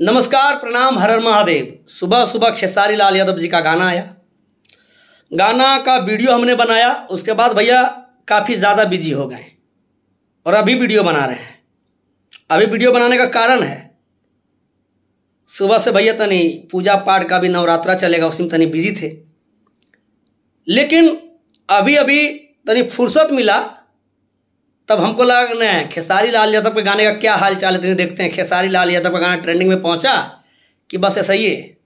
नमस्कार प्रणाम हर हर महादेव सुबह सुबह खेसारी लाल यादव जी का गाना आया गाना का वीडियो हमने बनाया उसके बाद भैया काफ़ी ज़्यादा बिजी हो गए और अभी वीडियो बना रहे हैं अभी वीडियो बनाने का कारण है सुबह से भैया तनी पूजा पाठ का भी नवरात्रा चलेगा उसमें तनी बिजी थे लेकिन अभी अभी तनी फुर्सत मिला तब हमको लगा है खेसारी लाल यादव के गाने का क्या हाल चाल है देखते हैं खेसारी लाल यादव का गाना ट्रेंडिंग में पहुंचा कि बस ऐसा ही है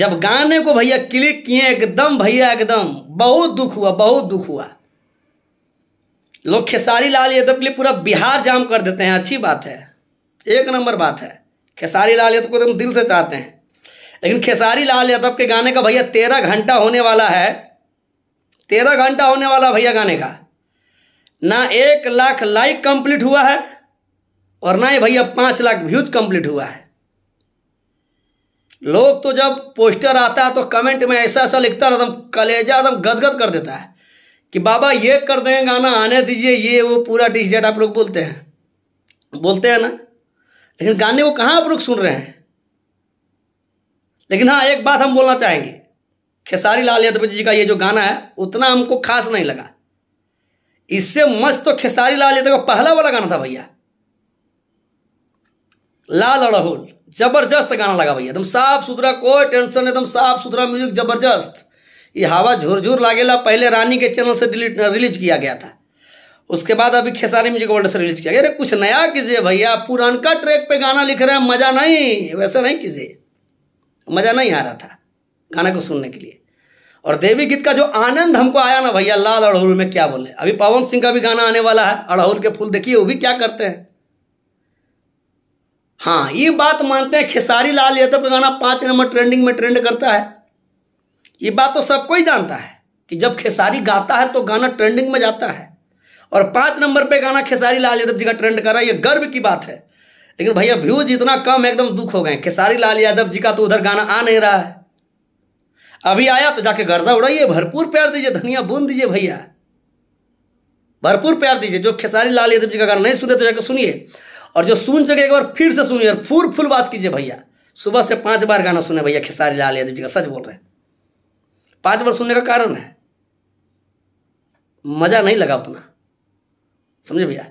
जब गाने को भैया क्लिक किए एकदम भैया एकदम बहुत दुख हुआ बहुत दुख हुआ लोग खेसारी लाल यादव के लिए पूरा बिहार जाम कर देते हैं अच्छी बात है एक नंबर बात है खेसारी लाल यादव को एकदम तो दिल से चाहते हैं लेकिन खेसारी लाल यादव के गाने का भैया तेरह घंटा होने वाला है तेरह घंटा होने वाला भैया गाने का ना एक लाख लाइक कंप्लीट हुआ है और ना ही भैया पाँच लाख व्यूज कंप्लीट हुआ है लोग तो जब पोस्टर आता है तो कमेंट में ऐसा ऐसा लिखता है एकदम कलेजा एकदम गदगद कर देता है कि बाबा ये कर दें गाना आने दीजिए ये वो पूरा डिश डेट आप लोग बोलते हैं बोलते हैं ना लेकिन गाने को कहाँ आप लोग सुन रहे हैं लेकिन हाँ एक बात हम बोलना चाहेंगे खेसारी लाल यादव जी का ये जो गाना है उतना हमको खास नहीं लगा इससे मस्त तो खेसारी लाल यादव का पहला वाला गाना था भैया लाल अड़हुल जबरदस्त गाना लगा भैया एकदम साफ सुथरा कोई टेंशन एकदम साफ सुथरा म्यूजिक जबरदस्त ये हवा झुरझुर लागेला पहले रानी के चैनल से डिलीट रिलीज किया गया था उसके बाद अभी खेसारी म्यूजिक वर्ल्ड से रिलीज किया गया अरे कुछ नया कीजिए भैया पुरानका ट्रैक पे गाना लिख रहे हैं मज़ा नहीं वैसा नहीं कीजिए मज़ा नहीं आ रहा था गाना को सुनने के लिए और देवी गीत का जो आनंद हमको आया ना भैया लाल अड़हुल में क्या बोले अभी पवन सिंह का भी गाना आने वाला है अड़हुल के फूल देखिए वो भी क्या करते हैं हाँ ये बात मानते हैं खेसारी लाल यादव का गाना पांच नंबर ट्रेंडिंग में ट्रेंड करता है ये बात तो सबको ही जानता है कि जब खेसारी गाता है तो गाना ट्रेंडिंग में जाता है और पांच नंबर पे गाना खेसारी लाल यादव जी का ट्रेंड कर रहा है ये गर्व की बात है लेकिन भैया व्यूज इतना कम है एकदम दुख हो गए खेसारी लाल यादव जी का तो उधर गाना आ नहीं रहा है अभी आया तो जाके गर्दा उड़ाइए भरपूर प्यार दीजिए धनिया बूंद दीजिए भैया भरपूर प्यार दीजिए जो खेसारी लाल यादव जी का गाना नहीं सुने तो जाकर सुनिए और जो सुन सके एक बार फिर से सुनिए और फूल फूल बात कीजिए भैया सुबह से पांच बार गाना सुने भैया खेसारी लाल यादव जी का सच बोल रहे हैं पांच बार सुनने का कारण है मजा नहीं लगा उतना समझे भैया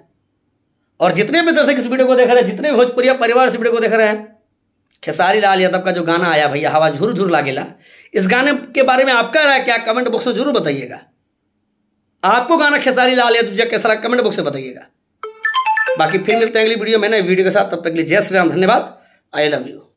और जितने भी दर्शक इस वीडियो को देख रहे हैं जितने भी भोजपुरिया परिवार इस वीडियो को देख रहे हैं खेसारी लाल यादव का जो गाना आया भैया हवा झुर झुर लागेला इस गाने के बारे में आपका राय क्या कमेंट बॉक्स में जरूर बताइएगा आपको गाना खेसारी लाल यादव जी कैसा लगा कमेंट बॉक्स में बताइएगा बाकी फिर मिलते हैं अगली वीडियो में नए वीडियो के साथ तब तक के लिए जय श्री राम धन्यवाद आई लव यू